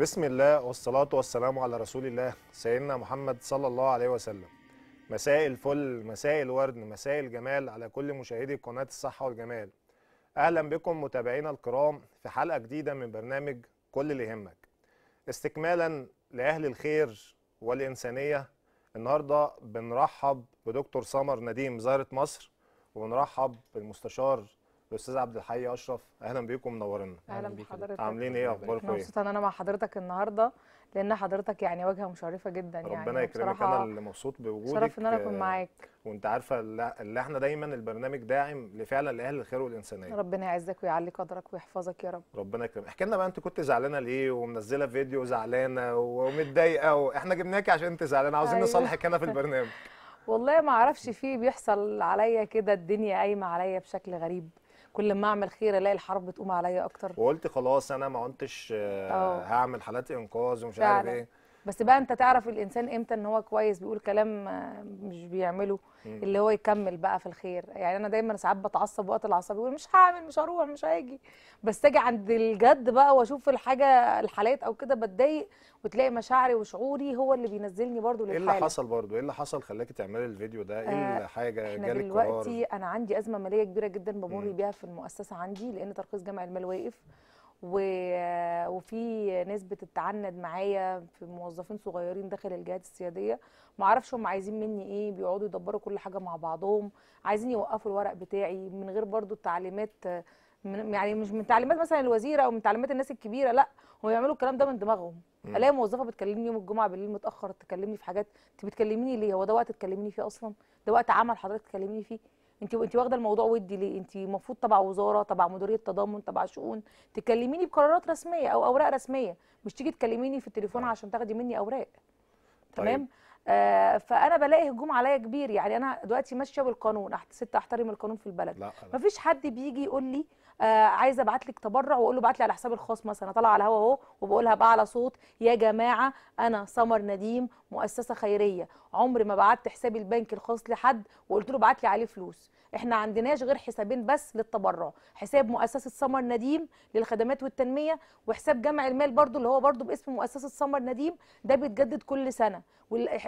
بسم الله والصلاة والسلام على رسول الله سيدنا محمد صلى الله عليه وسلم مساء الفل مساء الورد مساء الجمال على كل مشاهدي قناة الصحة والجمال أهلا بكم متابعينا الكرام في حلقة جديدة من برنامج كل اللي يهمك استكمالا لأهل الخير والإنسانية النهاردة بنرحب بدكتور سمر نديم زارة مصر وبنرحب بالمستشار الاستاذ عبد الحي اشرف اهلا بيكم منورنا اهلا بحضرتك عاملين ايه اخباركم ايه مبسوطه ان انا مع حضرتك النهارده لان حضرتك يعني واجهه مشرفه جدا ربنا يعني ربنا يكرمك انا اللي مبسوط بوجودك شرف ان انا اكون آه، معاك وانت عارفه اللي احنا دايما البرنامج داعم لفعلا لاهل الخير والانسانيه ربنا يعزك ويعلي قدرك ويحفظك يا رب ربنا يكرمك احكي لنا بقى انت كنت زعلانه ليه ومنزله فيديو زعلانه ومتضايقه واحنا جبناكي عشان انت زعلانه عاوزين أيوه. هنا في البرنامج والله ما اعرفش في بيحصل عليا كده الدنيا قايمه عليا بشكل غريب كل ما اعمل خير الاقي الحرب بتقوم عليا اكتر وقلت خلاص انا ما كنتش آه، آه. هعمل حالات انقاذ ومش عارف ايه بس بقى انت تعرف الانسان امتى ان هو كويس بيقول كلام آه، مش بيعمله اللي هو يكمل بقى في الخير يعني انا دايما ساعات بتعصب وقت العصبيه بقول مش هعمل مش هروح مش هاجي بس اجي عند الجد بقى واشوف الحاجه الحالات او كده بتضايق وتلاقي مشاعري وشعوري هو اللي بينزلني برده للحاله ايه اللي حصل برده ايه اللي حصل خلاكي تعملي الفيديو ده ايه آه، الحاجه حاجه احنا جالك دلوقتي قرار. انا عندي ازمه ماليه كبيره جدا بمر بيها في المؤسسه عندي لان ترخيص جمع المال واقف وفي ناس بتتعند معايا في موظفين صغيرين داخل الجهات السياديه ما اعرفش هم عايزين مني ايه بيقعدوا يدبروا كل حاجه مع بعضهم عايزين يوقفوا الورق بتاعي من غير برضو التعليمات يعني مش من تعليمات مثلا الوزيره او من تعليمات الناس الكبيره لا هم يعملوا الكلام ده من دماغهم الاقي موظفه بتكلمني يوم الجمعه بالليل متاخر تكلمني في حاجات انت بتكلميني ليه هو ده وقت تكلميني فيه اصلا ده وقت عمل حضرتك تكلميني فيه انت انت واخده الموضوع ودي ليه انت المفروض تبع وزاره تبع مديريه تضامن تبع شؤون تكلميني بقرارات رسميه او اوراق رسميه مش تيجي تكلميني في التليفون عشان تاخدي مني اوراق طيب. تمام آه فانا بلاقي هجوم عليا كبير يعني انا دلوقتي ماشيه بالقانون ست احترم القانون في البلد لا مفيش حد بيجي يقول لي آه عايزه ابعت لك تبرع واقول له ابعت لي على حسابي الخاص مثلا طالعه على الهوا اهو وبقولها بقى على صوت يا جماعه انا سمر نديم مؤسسه خيريه عمري ما بعت حسابي البنكي الخاص لحد وقلت له ابعت لي عليه فلوس احنا عندناش غير حسابين بس للتبرع حساب مؤسسه سمر نديم للخدمات والتنميه وحساب جمع المال برضو اللي هو برضو باسم مؤسسه سمر نديم ده بيتجدد كل سنه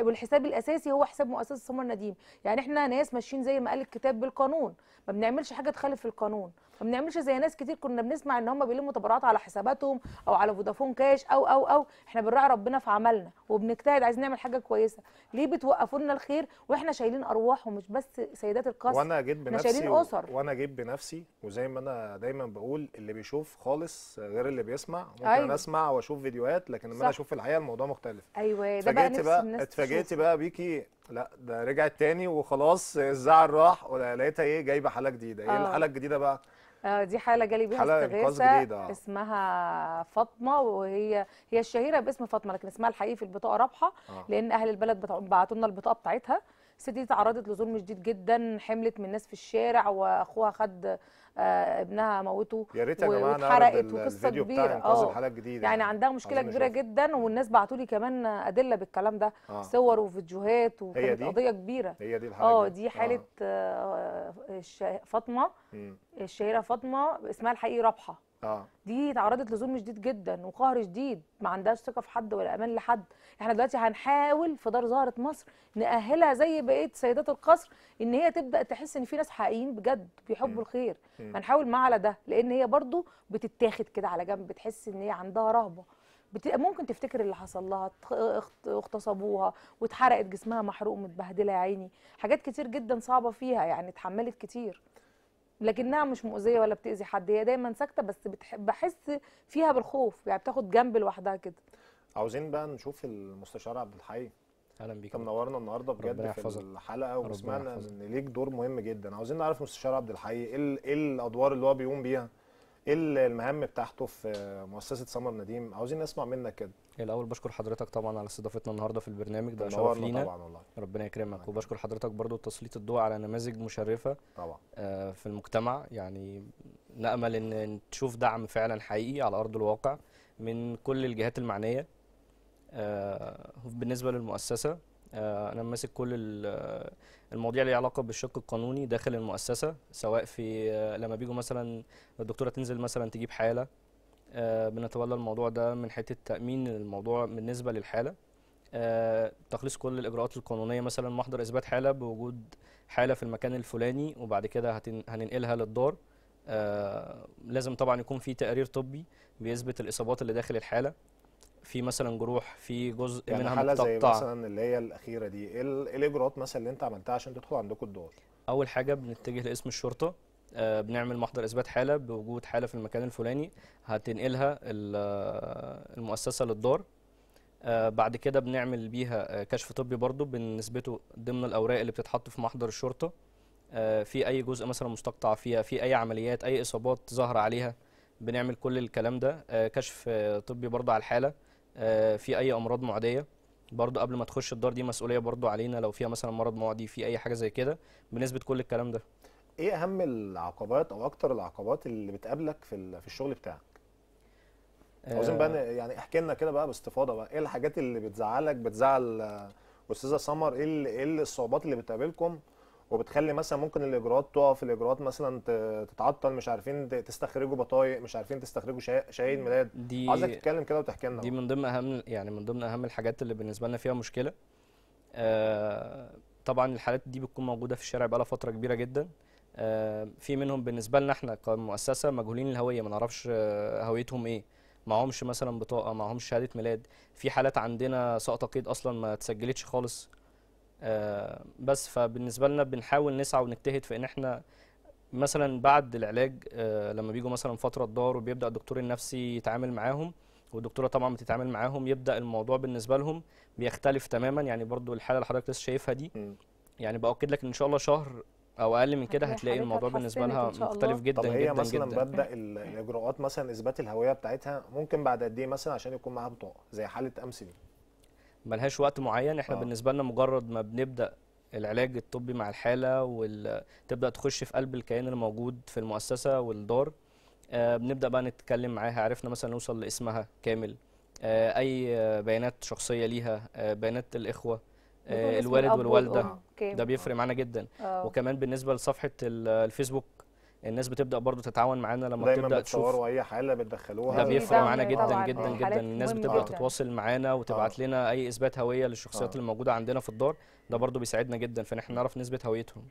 والحساب الاساسي هو حساب مؤسسه سمر نديم يعني احنا ناس ماشيين زي ما قال الكتاب بالقانون ما بنعملش حاجه تخالف القانون ما بنعملش زي ناس كتير كنا بنسمع ان هم بيلموا تبرعات على حساباتهم او على فودافون كاش او او او احنا بنراعي ربنا في عملنا وبنجتهد عايزين نعمل حاجه كويسه ليه بتوقفوا لنا الخير واحنا شايلين ارواح ومش بس سيدات القصر وانا جيت بنفسي اسر و... وانا جيت بنفسي وزي ما انا دايما بقول اللي بيشوف خالص غير اللي بيسمع ممكن أيوة. انا اسمع واشوف فيديوهات لكن لما انا اشوف الحقيقه الموضوع مختلف ايوه ده بقى نفس بقى الناس اتفاجئتي بقى بيكي لا ده رجعت تاني وخلاص الزعل راح لقيتها ايه جايبه حاله جديده ايه الحاله آه. الجديده بقى آه، دي حاله جالي بيها استغاثه اسمها فاطمه وهي هي الشهيره باسم فاطمه لكن اسمها الحقيقي في البطاقه رابحه آه. لان اهل البلد بعتوا لنا البطاقه بتاعتها الست دي تعرضت لظلم شديد جدا حملت من ناس في الشارع واخوها خد آه، ابنها موته يا ريت يا جماعه واتحرقت وقصه كبيره اه يعني عندها مشكله كبيره شوف. جدا والناس بعتوا لي كمان ادله بالكلام ده آه. صور وفيديوهات وكانت قضيه كبيره هي دي الحاله اه دي حاله آه. آه فاطمه الشهيره فاطمه اسمها الحقيقي رابحه اه دي تعرضت لظلم شديد جدا وقهر شديد ما عندهاش ثقه في حد ولا امان لحد احنا دلوقتي هنحاول في دار زهره مصر ناهلها زي بقيه سيدات القصر ان هي تبدا تحس ان في ناس حقيقيين بجد بيحبوا الخير هنحاول معاها على ده لان هي برضو بتتاخد كده على جنب بتحس ان هي عندها رهبه بت... ممكن تفتكر اللي حصل لها اغتصبوها واتحرقت جسمها محروق متبهدله يا عيني حاجات كتير جدا صعبه فيها يعني اتحملت كتير لكنها مش مؤذيه ولا بتاذي حد هي دايما ساكته بس بحس فيها بالخوف يعني بتاخد جنب لوحدها كده عاوزين بقى نشوف المستشار عبد الحي اهلا بيك منورنا النهارده بجد في الحلقه وسمعنا ان ليك دور مهم جدا عاوزين نعرف مستشار عبد الحي إيه, ايه الادوار اللي هو بيقوم بيها ايه المهام بتاعته في مؤسسه سمر نديم عاوزين نسمع منك كده الاول بشكر حضرتك طبعا على استضافتنا النهارده في البرنامج ده شرف لينا طبعا والله ربنا يكرمك وبشكر حضرتك برضو تسليط الضوء على نماذج مشرفه طبعا آه في المجتمع يعني نامل ان تشوف دعم فعلا حقيقي على ارض الواقع من كل الجهات المعنيه آه بالنسبه للمؤسسه آه انا ماسك كل المواضيع ليها علاقه بالشق القانوني داخل المؤسسه سواء في آه، لما بيجوا مثلا الدكتوره تنزل مثلا تجيب حاله آه، بنتولى الموضوع ده من حته تامين الموضوع بالنسبه للحاله آه، تخليص كل الاجراءات القانونيه مثلا محضر اثبات حاله بوجود حاله في المكان الفلاني وبعد كده هننقلها للدار لازم طبعا يكون في تقرير طبي بيثبت الاصابات اللي داخل الحاله في مثلا جروح في جزء يعني منها حالة زي مثلا اللي هي الاخيره دي إيه, ايه الاجراءات مثلا اللي انت عملتها عشان تدخل عندكم الدور اول حاجه بنتجه لاسم الشرطه آه بنعمل محضر اثبات حاله بوجود حاله في المكان الفلاني هتنقلها آه، المؤسسه للدار آه بعد كده بنعمل بيها آه، كشف طبي برضو بنثبته ضمن الاوراق اللي بتتحط في محضر الشرطه آه في اي جزء مثلا مستقطع فيها في اي عمليات اي اصابات ظهر عليها بنعمل كل الكلام ده آه، كشف طبي برضه على الحاله آه، في اي امراض معديه برضو قبل ما تخش الدار دي مسؤوليه برضو علينا لو فيها مثلا مرض معدي في اي حاجه زي كده بنثبت كل الكلام ده ايه اهم العقبات او اكتر العقبات اللي بتقابلك في في الشغل بتاعك آه. عاوزين بقى يعني احكي لنا كده بقى باستفاضه بقى ايه الحاجات اللي بتزعلك بتزعل استاذه سمر ايه ايه الصعوبات اللي بتقابلكم وبتخلي مثلا ممكن الاجراءات تقف الاجراءات مثلا تتعطل مش عارفين تستخرجوا بطايق مش عارفين تستخرجوا شهايد ميلاد دي عايزك تتكلم كده وتحكي لنا دي من ضمن اهم يعني من ضمن اهم الحاجات اللي بالنسبه لنا فيها مشكله آه طبعا الحالات دي بتكون موجوده في الشارع بقالها فتره كبيره جدا آه في منهم بالنسبه لنا احنا كمؤسسه مجهولين الهويه ما نعرفش آه، هويتهم ايه معهمش مثلا بطاقه معهمش شهاده ميلاد في حالات عندنا سقطه قيد اصلا ما اتسجلتش خالص آه، بس فبالنسبه لنا بنحاول نسعى ونجتهد في ان احنا مثلا بعد العلاج آه، لما بيجوا مثلا فتره الدار وبيبدا الدكتور النفسي يتعامل معاهم والدكتوره طبعا بتتعامل معاهم يبدا الموضوع بالنسبه لهم بيختلف تماما يعني برضو الحاله اللي حضرتك لسه شايفها دي يعني باكد لك ان شاء الله شهر او اقل من كده هتلاقي الموضوع بالنسبه لها مختلف جدا طب هي جدا مثلا جداً. ببدا الاجراءات مثلا اثبات الهويه بتاعتها ممكن بعد قد ايه مثلا عشان يكون معاها بطاقه زي حاله امس دي ملهاش وقت معين احنا آه. بالنسبه لنا مجرد ما بنبدا العلاج الطبي مع الحاله وتبدا تخش في قلب الكيان الموجود في المؤسسه والدار آه بنبدا بقى نتكلم معاها عرفنا مثلا نوصل لاسمها كامل آه اي بيانات شخصيه ليها آه بيانات الاخوه آه الوالد والوالده آه، ده بيفرق معانا جدا آه. وكمان بالنسبه لصفحه الفيسبوك الناس بتبدا برضو تتعاون معانا لما بتبدا تشوف اي حاله بتدخلوها ده بيفرق معانا جدا جدا يعني جدا, جدا. الناس بتبدا آه. تتواصل معانا وتبعت آه. لنا اي اثبات هويه للشخصيات آه. اللي موجوده عندنا في الدار ده برضو بيساعدنا جدا في ان احنا نعرف نثبت هويتهم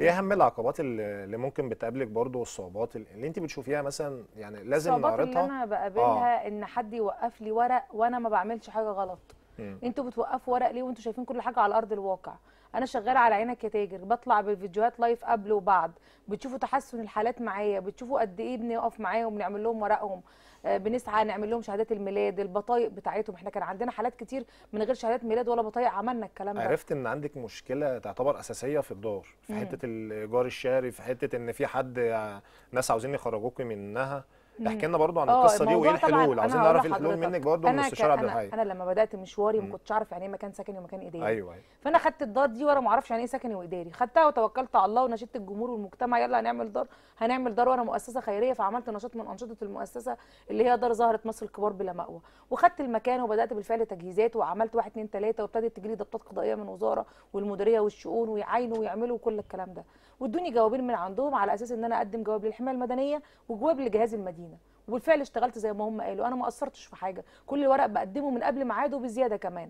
ايه اهم العقبات اللي ممكن بتقابلك برضو والصعوبات اللي انت بتشوفيها مثلا يعني لازم نعرضها الصعوبات اللي انا بقابلها آه. ان حد يوقف لي ورق وانا ما بعملش حاجه غلط انتوا بتوقفوا ورق ليه وانتوا شايفين كل حاجه على ارض الواقع انا شغاله على عينك يا تاجر بطلع بالفيديوهات لايف قبل وبعد بتشوفوا تحسن الحالات معايا بتشوفوا قد ايه بنقف معاهم بنعمل لهم ورقهم آه، بنسعى نعمل لهم شهادات الميلاد البطايق بتاعتهم احنا كان عندنا حالات كتير من غير شهادات ميلاد ولا بطايق عملنا الكلام ده عرفت ان عندك مشكله تعتبر اساسيه في الدار في حته الايجار الشهري في حته ان في حد آه، ناس عاوزين يخرجوكي منها احكي لنا برضو عن آه، القصه دي وايه الحلول عايزين نعرف الحلول منك برضو من المستشار عبد الحي انا لما بدات مشواري ما كنتش اعرف يعني ايه مكان سكني ومكان اداري ايوه ايوه فانا خدت الدار دي وانا ما اعرفش يعني ايه سكني واداري خدتها وتوكلت على الله ونشدت الجمهور والمجتمع يلا هنعمل دار هنعمل دار وانا مؤسسه خيريه فعملت نشاط من انشطه المؤسسه اللي هي دار زهره مصر الكبار بلا مأوى وخدت المكان وبدات بالفعل تجهيزات وعملت واحد اتنين تلاته وابتدت تجري ضبطات قضائيه من وزاره والمديريه والشؤون ويعينوا ويعملوا كل الكلام ده وادوني جوابين من عندهم على اساس ان انا اقدم جواب للحمايه المدنيه وجواب لجهاز المدينه وبالفعل اشتغلت زي ما هم قالوا انا ما قصرتش في حاجه كل الورق بقدمه من قبل ميعاده وبزياده كمان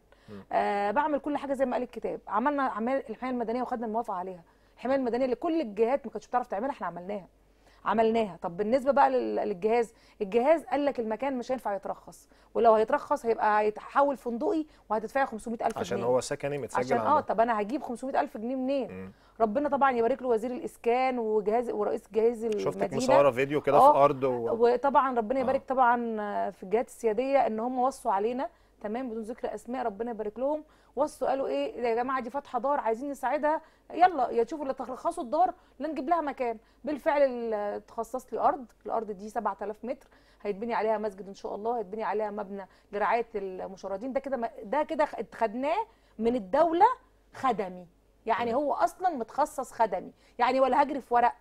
آه بعمل كل حاجه زي ما قال الكتاب عملنا اعمال الحمايه المدنيه وخدنا الموافقه عليها الحمايه المدنيه اللي كل الجهات ما كانتش بتعرف تعملها احنا عملناها عملناها طب بالنسبه بقى للجهاز الجهاز قال لك المكان مش هينفع يترخص ولو هيترخص هيبقى هيتحول فندقي وهتدفعي 500000 جنيه عشان هو سكني متسجل عشان اه طب انا هجيب 500000 جنيه منين مم. ربنا طبعا يبارك له وزير الاسكان وجهاز ورئيس جهاز المدينه شفتك مصوره آه، فيديو كده في ارض و... وطبعا ربنا آه. يبارك طبعا في الجهات السياديه ان هم وصوا علينا تمام بدون ذكر اسماء ربنا يبارك لهم وصوا قالوا ايه يا جماعه دي فاتحه دار عايزين نساعدها يلا يا تشوفوا اللي ترخصوا الدار لا نجيب لها مكان بالفعل اتخصص لي ارض الارض دي 7000 متر هيتبني عليها مسجد ان شاء الله هيتبني عليها مبنى لرعايه المشردين ده كده ده كده اتخدناه من الدوله خدمي يعني هو اصلا متخصص خدمي يعني ولا هجري في ورق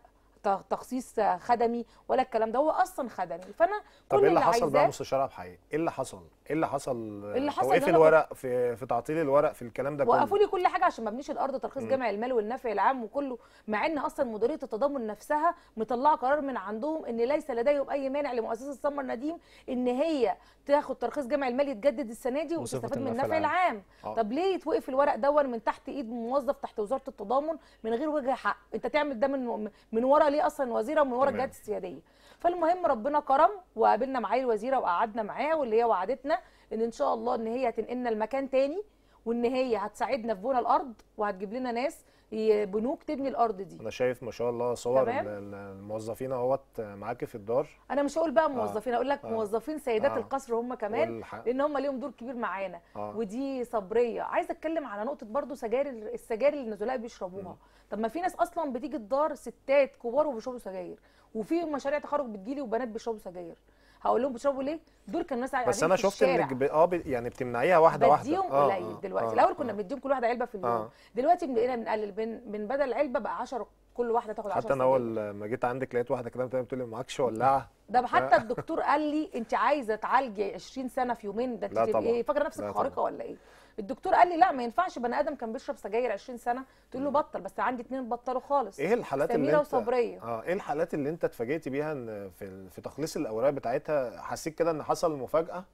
تخصيص خدمي ولا الكلام ده هو اصلا خدمي فانا طب إيه كل ايه اللي حصل بقى مستشاره بحقيقي ايه اللي حصل ايه اللي حصل إيه اللي حصل توقيف الورق في في تعطيل الورق في الكلام ده كله وقفوا لي كل حاجه عشان ما ابنيش الارض ترخيص جمع المال والنفع العام وكله مع ان اصلا مديريه التضامن نفسها مطلعه قرار من عندهم ان ليس لديهم اي مانع لمؤسسه سمر نديم ان هي تاخد ترخيص جمع المال يتجدد السنه دي وتستفاد من النفع العام آه. طب ليه يتوقف الورق دور من تحت ايد موظف تحت وزاره التضامن من غير وجه حق انت تعمل ده من من ورا ليه اصلا وزيره ومن ورا الجهات السياديه فالمهم ربنا كرم وقابلنا معاه الوزيره وقعدنا معاه واللي هي وعدتنا ان ان شاء الله ان هي هتنقلنا لمكان تاني وان هي هتساعدنا في بنى الارض وهتجيب لنا ناس بنوك تبني الارض دي انا شايف ما شاء الله صور الموظفين اهوت معاكي في الدار انا مش هقول بقى آه. موظفين اقول لك آه. موظفين سيدات آه. القصر هم كمان والحق. لان هم ليهم دور كبير معانا آه. ودي صبريه عايزه اتكلم على نقطه برضو سجاير السجاير اللي النزلاء بيشربوها م. طب ما في ناس اصلا بتيجي الدار ستات كبار وبيشربوا سجاير وفي مشاريع تخرج بتجيلي وبنات بيشربوا سجاير هقول لهم بتشربوا ليه دول كانوا ناس بس انا شفت انك ب... اه يعني بتمنعيها واحده واحده بديهم آه، قليل آه دلوقتي آه الاول كنا آه بنديهم كل واحده علبه في اليوم آه دلوقتي بقينا بنقلل من من بدل علبه بقى 10 كل واحده تاخد 10 حتى انا اول ما جيت عندك لقيت واحده كده بتقول لي معكش ولاعه ده حتى آه. الدكتور قال لي انت عايزه تعالجي 20 سنه في يومين ده انت تبقي ايه فاكره نفسك خارقه ولا ايه الدكتور قال لي لا ما ينفعش بني ادم كان بيشرب سجاير 20 سنه تقول له بطل بس عندي اتنين بطلوا خالص ايه الحالات اللي انت وصبريه اه ايه الحالات اللي انت اتفاجئتي بيها ان في في تخليص الاوراق بتاعتها حسيت كده ان حصل مفاجاه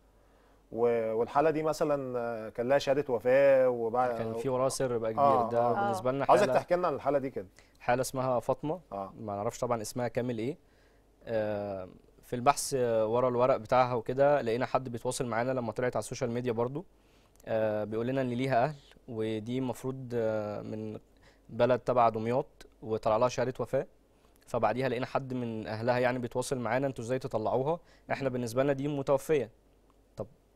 والحاله دي مثلا كان لها شهاده وفاه وبعد كان في وراها سر بقى كبير آه ده آه, آه. بالنسبه لنا عايزك تحكي لنا عن الحاله دي كده حاله اسمها فاطمه آه ما نعرفش طبعا اسمها كامل ايه آه في البحث ورا الورق بتاعها وكده لقينا حد بيتواصل معانا لما طلعت على السوشيال ميديا برضو آه، بيقول لنا ان ليها اهل ودي المفروض آه، من بلد تبع دمياط وطلع لها شهاده وفاه فبعديها لقينا حد من اهلها يعني بيتواصل معانا انتوا ازاي تطلعوها احنا بالنسبه لنا دي متوفيه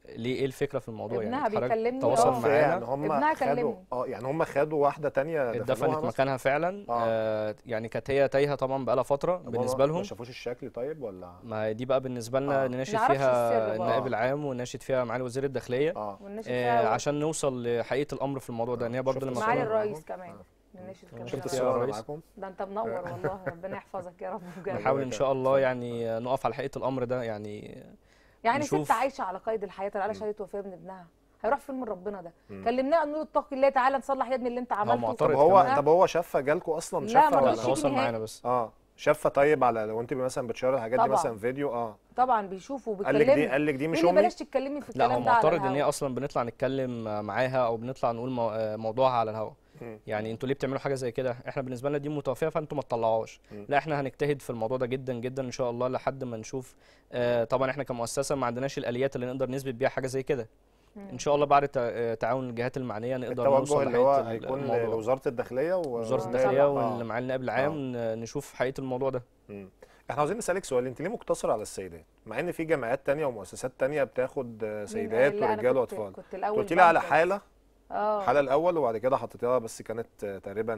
ليه ايه الفكره في الموضوع يعني ابنها يعني بيكلمني تواصل آه. معاها يعني هم خدوا اه يعني هم خدوا واحده تانية اتدفنت مكانها فعلا آه. آه يعني كانت هي تايهه طبعا بقى لها فتره بالنسبه لهم ما شافوش الشكل طيب ولا ما دي بقى بالنسبه لنا آه. نناشد فيها النائب العام وناشد فيها معالي وزير الداخليه آه. آه عشان نوصل لحقيقه الامر في الموضوع ده آه. ان هي برضه لما معالي الرئيس كمان آه. شفت الصور معاكم ده انت منور والله ربنا يحفظك يا رب بجد نحاول ان شاء الله يعني نقف على حقيقه الامر ده يعني يعني ست عايشه على قيد الحياه على شهاده وفاه من ابنها هيروح فين من ربنا ده كلمناه له اتقي الله تعالى نصلح يا ابني اللي انت عملته طب هو طب هو شفه جالكوا اصلا شفه ولا وصل معانا بس اه شفه طيب على لو انت مثلا بتشير الحاجات دي مثلا فيديو اه طبعا بيشوفوا وبيكلمني قال لك دي قال لك دي مش امي بلاش تتكلمي في الكلام ده لا هو معترض ان هي اصلا بنطلع نتكلم معاها او بنطلع نقول آه، موضوعها على الهواء يعني انتوا ليه بتعملوا حاجه زي كده احنا بالنسبه لنا دي متوفيه فانتوا ما تطلعوهاش لا احنا هنجتهد في الموضوع ده جدا جدا ان شاء الله لحد ما نشوف آه طبعا احنا كمؤسسه ما عندناش الاليات اللي نقدر نثبت بيها حاجه زي كده ان شاء الله بعد آه، تعاون الجهات المعنيه نقدر نوصل اللي هو هيكون وزاره الداخليه ووزاره وزاره الداخليه والمعالي النائب العام آه. آه. نشوف حقيقه الموضوع ده مم. احنا عاوزين نسالك سؤال انت ليه مقتصر على السيدات مع ان في جمعيات تانية ومؤسسات تانية بتاخد آه، سيدات ورجال واطفال كنت, الاول قلت لي على حاله اه. الحلقه الاول وبعد كده حطيتها بس كانت تقريبا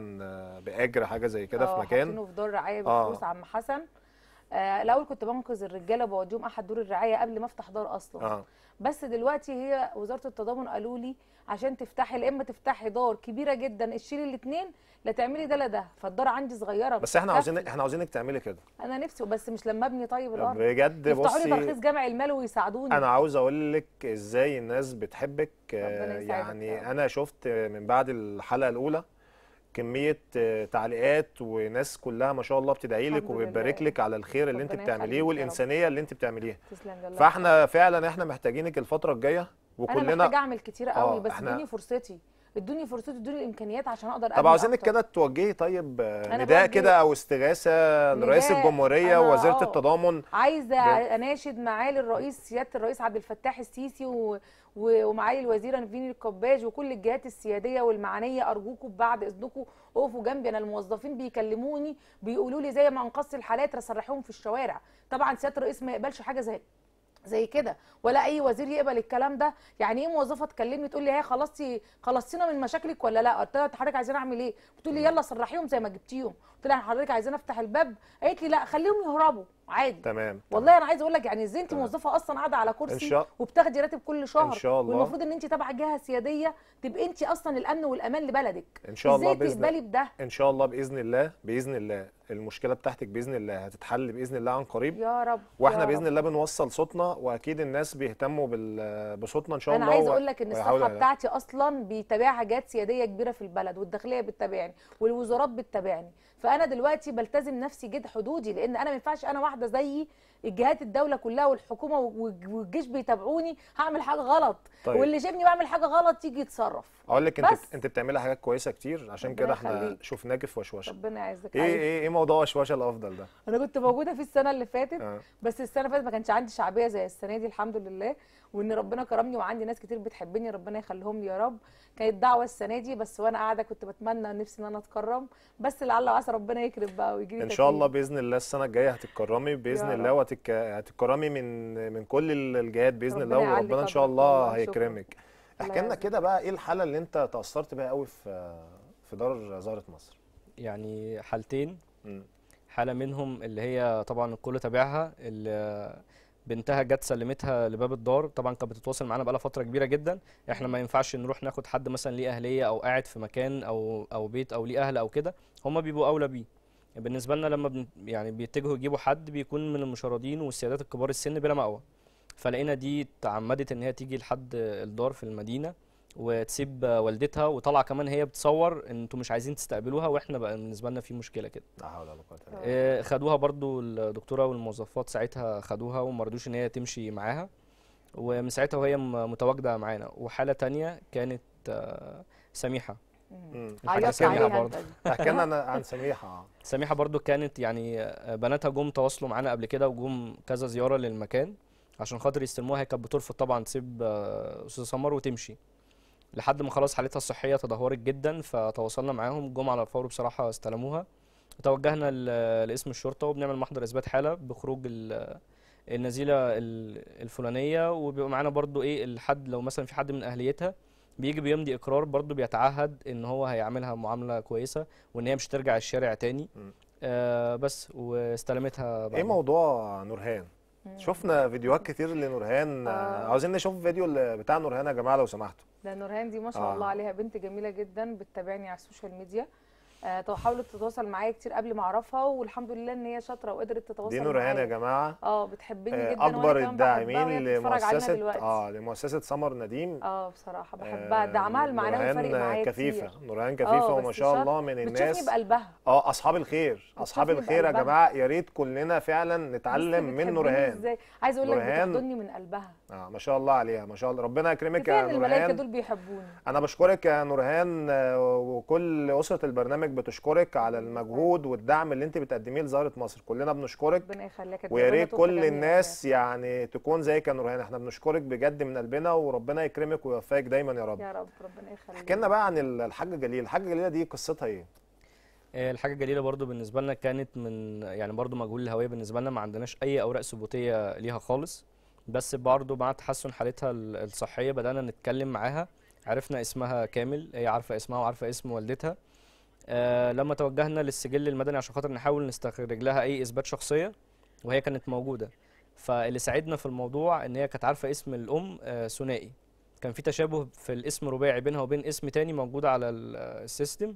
باجر حاجه زي كده في اه، مكان حاطينه في دور رعايه آه. بفلوس عم حسن آه، الاول كنت بنقذ الرجاله بوديهم احد دور الرعايه قبل ما افتح دار اصلا آه. بس دلوقتي هي وزاره التضامن قالوا لي عشان تفتحي يا اما تفتحي دار كبيره جدا تشيلي الاثنين لا تعملي ده لا ده فالدار عندي صغيره بس احنا عاوزين احنا عاوزينك تعملي كده انا نفسي بس مش لما ابني طيب الارض بجد بصي يفتحوا لي ترخيص جامع المال ويساعدوني انا عاوز اقول لك ازاي الناس بتحبك آه، يعني انا شفت من بعد الحلقه الاولى كميه آه، تعليقات وناس كلها ما شاء الله بتدعي لك وبتبارك لك على الخير اللي انت بتعمليه والانسانيه اللي انت بتعمليها فاحنا فعلا احنا محتاجينك الفتره الجايه وكلنا انا محتاجه اعمل كتير قوي آه، بس اديني فرصتي ادوني فرصه ادوني الامكانيات عشان اقدر طب عاوزينك كده توجهي طيب نداء كده او استغاثه لرئيس الجمهوريه ووزيره آه. التضامن عايزه اناشد معالي الرئيس سياده الرئيس عبد الفتاح السيسي و... ومعالي الوزيره نفين الكباج وكل الجهات السياديه والمعنيه ارجوكم بعد اذنكم اقفوا جنبي انا الموظفين بيكلموني بيقولوا لي زي ما انقص الحالات رسرحهم في الشوارع طبعا سياده الرئيس ما يقبلش حاجه زي زي كده ولا اي وزير يقبل الكلام ده يعني ايه موظفه تكلمني تقول لي هي خلصتي خلصتينا من مشاكلك ولا لا قلت لها حضرتك عايزين اعمل ايه بتقول لي يلا صرحيهم زي ما جبتيهم قلت لها حضرتك عايزين افتح الباب قالت لي لا خليهم يهربوا عادي تمام والله تمام. انا عايز اقول لك يعني ازاي انت موظفه اصلا قاعده على كرسي إن شاء... وبتاخدي راتب كل شهر ان شاء الله والمفروض ان انت تبع جهه سياديه تبقي انت اصلا الامن والامان لبلدك ان شاء الله ازاي تقبلي بده ان شاء الله باذن الله باذن الله المشكله بتاعتك باذن الله هتتحل باذن الله عن قريب يا رب واحنا يا باذن رب. الله بنوصل صوتنا واكيد الناس بيهتموا بال... بصوتنا ان شاء أنا الله انا عايز اقول لك ان الصفحه يعني. بتاعتي اصلا بيتابعها جهات سياديه كبيره في البلد والداخليه بتتابعني والوزارات بتتابعني انا دلوقتي بلتزم نفسي جد حدودي لان انا ما ينفعش انا واحده زيي الجهات الدوله كلها والحكومه والجيش بيتابعوني هعمل حاجه غلط طيب. واللي جابني بعمل حاجه غلط يجي يتصرف اقول لك انت انت بتعملي حاجات كويسه كتير عشان كده احنا شفناك في وشوشه ربنا يعزك ايه ايه ايه موضوع وشوشه الافضل ده انا كنت موجوده في السنه اللي فاتت آه. بس السنه اللي فاتت ما كانش عندي شعبيه زي السنه دي الحمد لله وان ربنا كرمني وعندي ناس كتير بتحبني ربنا يخليهم لي يا رب كانت دعوه السنه دي بس وانا قاعده كنت بتمنى نفسي ان انا اتكرم بس لعل وعسى ربنا يكرم بقى ويجي ان شاء الله باذن الله السنه الجايه هتتكرمي باذن الله هتتكرمي من من كل الجهات باذن الله وربنا ان شاء الله هيكرمك احكي لنا كده بقى ايه الحاله اللي انت تاثرت بيها قوي في في دار زهره مصر يعني حالتين م. حاله منهم اللي هي طبعا الكل تابعها اللي بنتها جت سلمتها لباب الدار طبعا كانت بتتواصل معانا بقالها فتره كبيره جدا احنا ما ينفعش نروح ناخد حد مثلا ليه اهليه او قاعد في مكان او او بيت او ليه اهل او كده هم بيبقوا اولى بيه بالنسبه لنا لما بن يعني بيتجهوا يجيبوا حد بيكون من المشردين والسيادات الكبار السن بلا مأوى فلقينا دي تعمدت ان هي تيجي لحد الدار في المدينه وتسيب والدتها وطالعه كمان هي بتصور ان انتوا مش عايزين تستقبلوها واحنا بقى بالنسبه لنا في مشكله كده لا حول ولا قوه الا آه، خدوها برضو الدكتوره والموظفات ساعتها خدوها وما رضوش ان هي تمشي معاها ومن ساعتها وهي متواجده معانا وحاله تانية كانت آه، سميحه عيطت عليها برضه احكي لنا عن سميحه سميحه برضه كانت يعني آه، بناتها جم تواصلوا معانا قبل كده وجم كذا زياره للمكان عشان خاطر يستلموها هي كانت بترفض طبعا تسيب آه، استاذ سمر وتمشي لحد ما خلاص حالتها الصحيه تدهورت جدا فتواصلنا معاهم جم على الفور بصراحه استلموها وتوجهنا لاسم الشرطه وبنعمل محضر اثبات حاله بخروج النزيله الفلانيه وبيبقى معانا برضه ايه الحد لو مثلا في حد من اهليتها بيجي بيمضي اقرار برضه بيتعهد ان هو هيعملها معامله كويسه وان هي مش ترجع الشارع تاني آه بس واستلمتها بقى ايه موضوع نورهان شفنا فيديوهات كتير لنورهان آه. آه، عاوزين نشوف فيديو بتاع نورهان يا جماعه لو سمحتوا ده نورهان دي ما شاء آه. الله عليها بنت جميله جدا بتتابعني على السوشيال ميديا آه، حاولت تتواصل معايا كتير قبل ما اعرفها والحمد لله ان هي شاطره وقدرت تتواصل معايا دي نورهان يا جماعه اه بتحبني آه، جدا اكبر الداعمين لمؤسسه اه لمؤسسه سمر نديم اه بصراحه بحبها آه، دعمها المعنوي فارق معايا كفيفه نورهان كفيفه وما شاء الله من الناس بتشوفني بقلبها اه اصحاب الخير اصحاب الخير يا جماعه يا ريت كلنا فعلا نتعلم من نورهان ازاي عايز اقول لك بتحضني من قلبها آه ما شاء الله عليها ما شاء الله ربنا يكرمك يا نورهان الملائكه دول بيحبوني انا بشكرك يا نورهان آه، وكل اسره البرنامج بتشكرك على المجهود والدعم اللي انت بتقدميه لزهره مصر كلنا بنشكرك ربنا يخليك ويا ريت كل الناس يعني تكون زيك يا نورهان احنا بنشكرك بجد من قلبنا وربنا يكرمك ويوفقك دايما يا رب يا رب ربنا يخليك احكي لنا بقى عن الحاجه جليل الحاجه جليله دي قصتها ايه آه، الحاجه الجليله برضو بالنسبه لنا كانت من يعني برضو مجهول الهويه بالنسبه لنا ما عندناش اي اوراق ثبوتيه ليها خالص بس برضو مع تحسن حالتها الصحيه بدانا نتكلم معاها عرفنا اسمها كامل هي عارفه اسمها وعارفه اسم والدتها آه لما توجهنا للسجل المدني عشان خاطر نحاول نستخرج لها اي اثبات شخصيه وهي كانت موجوده فاللي ساعدنا في الموضوع ان هي كانت عارفه اسم الام آه ثنائي كان في تشابه في الاسم رباعي بينها وبين اسم تاني موجود على السيستم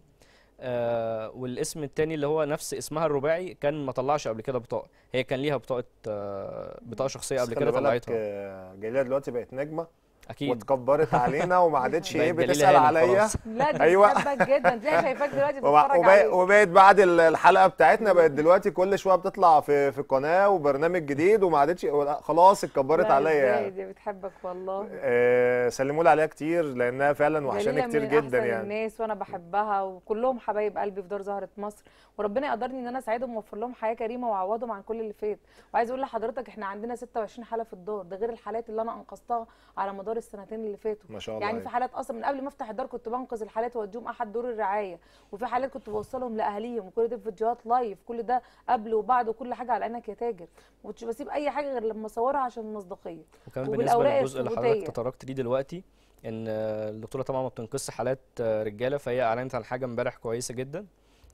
آه والاسم الثاني اللي هو نفس اسمها الرباعي كان ما طلعش قبل كده بطاقه هي كان ليها بطاقه آه بطاقه شخصيه قبل كده طلعتها آه، جايلها دلوقتي بقت نجمه اكيد واتكبرت علينا وما عادتش ايه بتسال عليا لا ايوه جدا تلاقي شايفاك دلوقتي بتتفرج وبقت بعد الحلقه بتاعتنا بقت دلوقتي كل شويه بتطلع في في قناه وبرنامج جديد وما عادتش خلاص اتكبرت عليا يعني دي بتحبك والله آه سلموا لي عليها كتير لانها فعلا وحشاني كتير من جدا أحسن يعني الناس وانا بحبها وكلهم حبايب قلبي في دار زهره مصر وربنا يقدرني ان انا اساعدهم واوفر لهم حياه كريمه واعوضهم عن كل اللي فات وعايز اقول لحضرتك احنا عندنا 26 حاله في الدار ده غير الحالات اللي انا انقذتها على مدار السنتين اللي فاتوا ما شاء الله يعني في حالات اصلا من قبل ما افتح الدار كنت بنقذ الحالات واديهم احد دور الرعايه وفي حالات كنت بوصلهم لاهاليهم وكل ده في فيديوهات لايف كل ده قبل وبعد وكل حاجه على انك يا تاجر ما كنتش بسيب اي حاجه غير لما اصورها عشان المصداقيه وكمان بالنسبه للجزء اللي حضرتك تطرقت ليه دلوقتي ان الدكتوره طبعا ما بتنقذش حالات رجاله فهي اعلنت عن حاجه امبارح كويسه جدا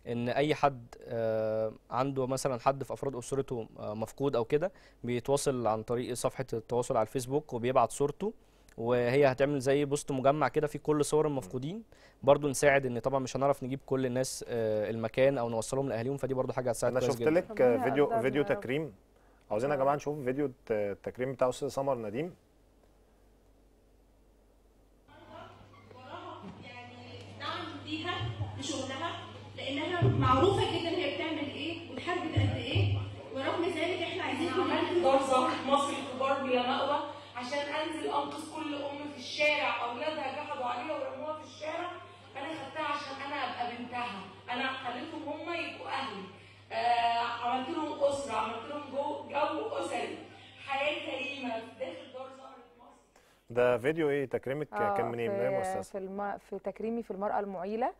ان اي حد آه، عنده مثلا حد في افراد اسرته آه، مفقود او كده بيتواصل عن طريق صفحه التواصل على الفيسبوك وبيبعت صورته وهي هتعمل زي بوست مجمع كده فيه كل صور المفقودين برضو نساعد ان طبعا مش هنعرف نجيب كل الناس آه، المكان او نوصلهم لاهاليهم فدي برضو حاجه هتساعد انا شفت لك آه، فيديو فيديو تكريم عاوزين يا جماعه نشوف فيديو التكريم بتاع استاذ سمر نديم يعني نعم معروفه الشارع اولادها جحدوا عليها ورموها في الشارع انا خدتها عشان انا ابقى بنتها انا خليتهم هم يبقوا اهلي آه عملت لهم اسره عملت لهم جو, جو اسري حياه كريمه داخل دار مصر ده فيديو ايه تكريمك آه كان منين من المؤسسه في الم... في تكريمي في المراه المعيله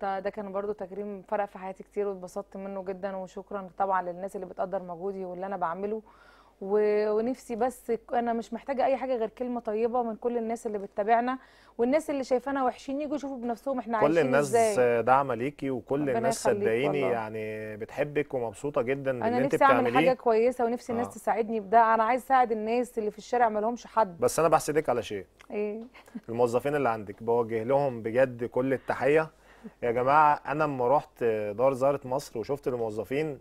ده كان برضو تكريم فرق في حياتي كتير واتبسطت منه جدا وشكرا طبعا للناس اللي بتقدر مجهودي واللي انا بعمله ونفسي بس انا مش محتاجه اي حاجه غير كلمه طيبه من كل الناس اللي بتتابعنا والناس اللي شايفانا وحشين يجوا يشوفوا بنفسهم احنا عايشين ازاي كل الناس ازاي. دعمه ليكي وكل الناس صدقيني يعني بتحبك ومبسوطه جدا ان انت بتعمليه انا نفسي اعمل حاجه كويسه ونفسي الناس آه. تساعدني بده انا عايز اساعد الناس اللي في الشارع ما لهمش حد بس انا بحسدك على شيء ايه الموظفين اللي عندك بوجه لهم بجد كل التحيه يا جماعه انا لما رحت دار زاره مصر وشفت الموظفين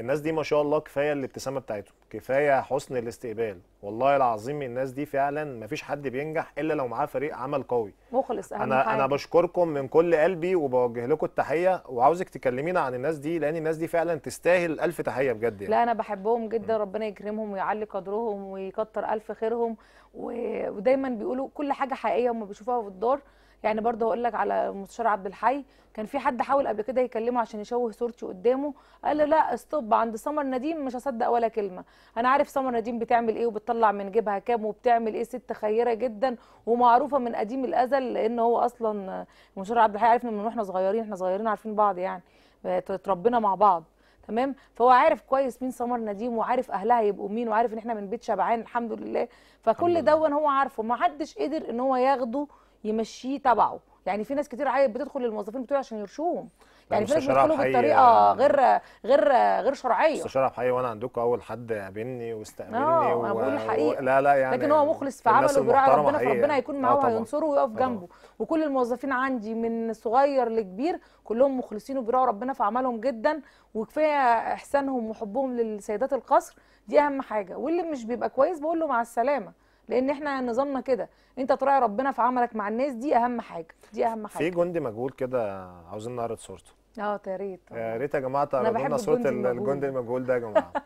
الناس دي ما شاء الله كفايه الابتسامه بتاعتهم كفايه حسن الاستقبال والله العظيم الناس دي فعلا ما فيش حد بينجح الا لو معاه فريق عمل قوي مخلص انا حاجة. انا بشكركم من كل قلبي وبوجه لكم التحيه وعاوزك تكلمينا عن الناس دي لان الناس دي فعلا تستاهل الف تحيه بجد يعني. لا انا بحبهم جدا ربنا يكرمهم ويعلي قدرهم ويكتر الف خيرهم و... ودايما بيقولوا كل حاجه حقيقيه هم بيشوفوها في الدار يعني برضه هقول لك على المستشار عبد الحي كان في حد حاول قبل كده يكلمه عشان يشوه صورتي قدامه قال له لا استوب عند سمر نديم مش هصدق ولا كلمه انا عارف سمر نديم بتعمل ايه وبتطلع من جيبها كام وبتعمل ايه ست خيره جدا ومعروفه من قديم الازل لان هو اصلا المستشار عبد الحي عرفنا من واحنا صغيرين احنا صغيرين عارفين بعض يعني اتربينا مع بعض تمام فهو عارف كويس مين سمر نديم وعارف اهلها يبقوا مين وعارف ان احنا من بيت شبعان الحمد لله فكل دون هو عارفه ما حدش قدر ان هو ياخده يمشيه تبعه يعني في ناس كتير بتدخل للموظفين بتوعي عشان يرشوهم يعني في ناس بيدخلوا بطريقه آه. غير غير غير شرعيه استشاره حقيقي وانا عندكم اول حد قابلني واستقبلني آه، و... بقول و... لا لا يعني لكن هو مخلص في عمله وبيراعي ربنا فربنا هيكون آه، معاه وهينصره ويقف جنبه وكل الموظفين عندي من صغير لكبير كلهم مخلصين وبيراعوا ربنا في عملهم جدا وكفايه احسانهم وحبهم للسيدات القصر دي اهم حاجه واللي مش بيبقى كويس بقول له مع السلامه لان احنا نظامنا كده انت تراعي ربنا في عملك مع الناس دي اهم حاجه دي اهم حاجه في جندي مجهول كده عاوزين نعرض صورته اه يا ريت يا ريت يا جماعه تعرضوا لنا صوره الجندي المجهول ده يا جماعه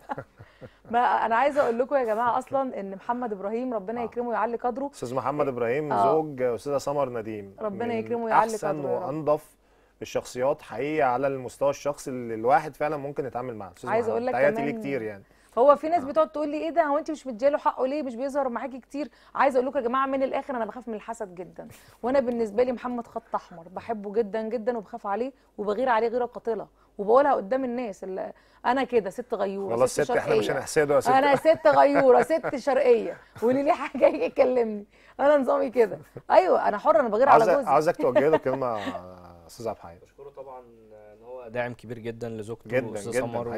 ما انا عايزه اقول لكم يا جماعه اصلا ان محمد ابراهيم ربنا آه. يكرمه ويعلي قدره استاذ محمد آه. ابراهيم آه. زوج استاذه سمر نديم ربنا يكرمه ويعلي قدره احسن وانضف الشخصيات حقيقي على المستوى الشخصي اللي الواحد فعلا ممكن يتعامل معاه عايز اقول لك تحياتي كتير يعني فهو في ناس آه. بتقعد تقول لي ايه ده هو انت مش مدياله حقه ليه مش بيظهر معاكي كتير عايزه اقول لكم يا جماعه من الاخر انا بخاف من الحسد جدا وانا بالنسبه لي محمد خط احمر بحبه جدا جدا وبخاف عليه وبغير عليه غيره قاتله وبقولها قدام الناس اللي انا كده ست غيوره خلاص ست, ست احنا مش هنحسده يا ست انا ست غيوره ست شرقيه واللي ليه حاجه يجي يكلمني انا نظامي كده ايوه انا حره انا بغير على جوزي عايزك توجه له كلمه استاذ عبد الحي بشكره طبعا ان هو داعم كبير جدا لزوجته استاذ سمر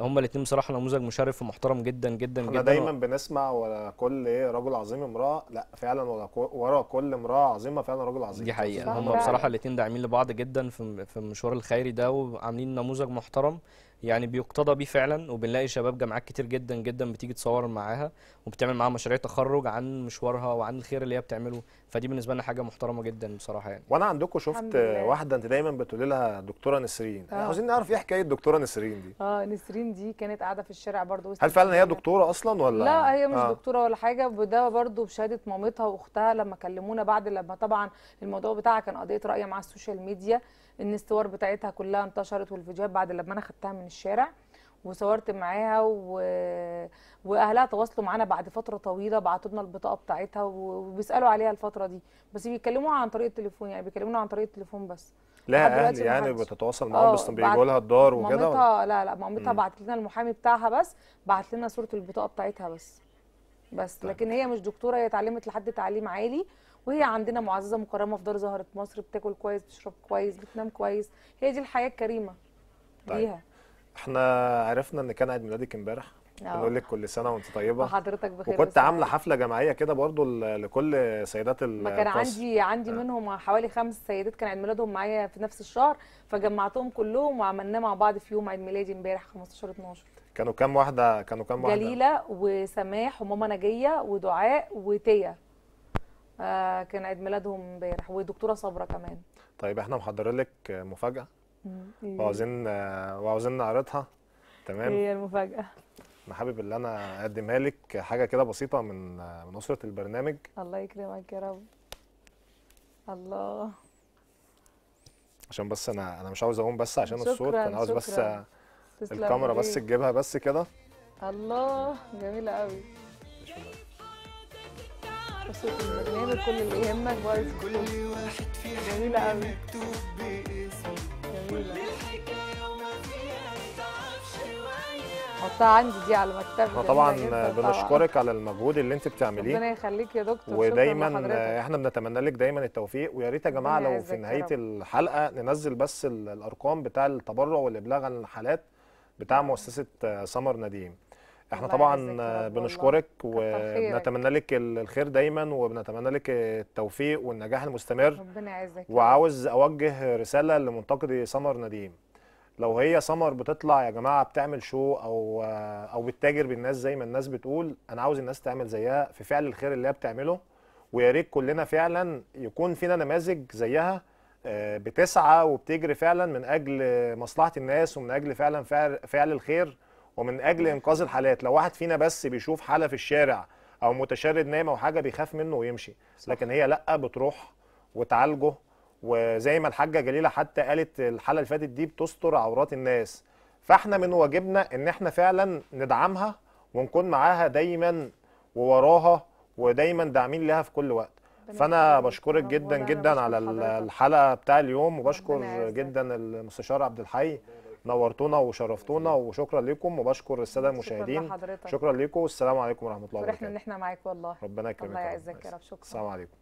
هما الاثنين بصراحه نموذج مشرف ومحترم جدا جدا جدا دايما و... بنسمع ولا كل ايه رجل عظيم امراه لا فعلا ولا ورا كل امراه عظيمه فعلا رجل عظيم دي حقيقه هما بصراحه الاثنين داعمين لبعض جدا في المشوار الخيري ده وعاملين نموذج محترم يعني بيقتضى بيه فعلا وبنلاقي شباب جامعات كتير جدا جدا بتيجي تصور معاها وبتعمل معاها مشاريع تخرج عن مشوارها وعن الخير اللي هي بتعمله فدي بالنسبه لنا حاجه محترمه جدا بصراحه يعني وانا عندكم شفت واحده انت دايما بتقولي لها دكتوره نسرين آه. عاوزين نعرف ايه حكايه الدكتوره نسرين دي اه نسرين دي كانت قاعده في الشارع برضه هل فعلا هي دكتوره اصلا ولا لا هي مش آه. دكتوره ولا حاجه وده برضه بشهاده مامتها واختها لما كلمونا بعد لما طبعا الموضوع بتاعها كان قضيه رأي مع السوشيال ميديا ان الصور بتاعتها كلها انتشرت والفيديوهات بعد لما انا خدتها من الشارع وصورت معاها و... واهلها تواصلوا معانا بعد فتره طويله بعتوا لنا البطاقه بتاعتها وبيسالوا عليها الفتره دي بس بيكلموها عن طريق التليفون يعني بيكلمونا عن طريق التليفون بس لا اهل يعني بتتواصل معاهم آه، بس بيجوا لها الدار وكده مامتها لا لا مامتها بعت لنا المحامي بتاعها بس بعت لنا صوره البطاقه بتاعتها بس بس طيب. لكن هي مش دكتوره هي اتعلمت لحد تعليم عالي وهي عندنا معززه مكرمه في دار زهره مصر بتاكل كويس بتشرب كويس بتنام كويس هي دي الحياه الكريمه طيب. ليها احنا عرفنا ان كان عيد ميلادك امبارح آه. بنقول لك كل سنه وانت طيبه وحضرتك بخير وكنت عامله حفله جماعيه كده برضو لكل سيدات ما كان عندي عندي آه. منهم حوالي خمس سيدات كان عيد ميلادهم معايا في نفس الشهر فجمعتهم كلهم وعملناه مع بعض في يوم عيد ميلادي امبارح 15 12 كانوا كام واحده كانوا كام واحده جليله وسماح وماما نجيه ودعاء وتيا آه، كان عيد ميلادهم امبارح ودكتوره صبره كمان طيب احنا محضرين لك مفاجاه وعاوزين آه، وعاوزين نعرضها تمام هي ايه المفاجاه انا حابب ان انا اقدمها لك حاجه كده بسيطه من آه، من اسره البرنامج الله يكرمك يا رب الله عشان بس انا انا مش عاوز اقوم بس عشان شكرا الصوت انا عاوز شكرا. بس الكاميرا بس تجيبها بس كده الله جميله قوي قصة البرنامج كل اللي يهمك بايظ كل واحد فينا جميلة قوي جميلة حطها عندي دي على مكتبي طبعا بنشكرك على المجهود اللي انت بتعمليه ربنا يخليك يا دكتور ودايما احنا بنتمنى لك دايما التوفيق ويا ريت يا جماعه لو في نهايه الحلقه ننزل بس الارقام بتاع التبرع والابلاغ عن الحالات بتاع مؤسسه سمر نديم احنا طبعا بنشكرك ونتمنى لك الخير دايما وبنتمنى لك التوفيق والنجاح المستمر ربنا يعزك وعاوز اوجه رساله لمنتقدي سمر نديم لو هي سمر بتطلع يا جماعه بتعمل شو او او بتتاجر بالناس زي ما الناس بتقول انا عاوز الناس تعمل زيها في فعل الخير اللي هي بتعمله ويا ريت كلنا فعلا يكون فينا نماذج زيها آه، بتسعى وبتجري فعلا من اجل مصلحه الناس ومن اجل فعلا فعل الخير ومن اجل انقاذ الحالات لو واحد فينا بس بيشوف حاله في الشارع او متشرد نايم او حاجه بيخاف منه ويمشي لكن هي لا بتروح وتعالجه وزي ما الحاجه جليله حتى قالت الحاله اللي فاتت دي بتستر عورات الناس فاحنا من واجبنا ان احنا فعلا ندعمها ونكون معاها دايما ووراها ودايما داعمين لها في كل وقت فانا بشكرك جدا جدا على الحلقه بتاع اليوم وبشكر جدا المستشار عبد الحي نورتونا وشرفتونا وشكرا لكم وبشكر الساده المشاهدين شكرا لكم والسلام عليكم ورحمه الله وبركاته فرحنا ان احنا معاك والله ربنا يكرمك الله يعزك يا رب شكرا السلام عليكم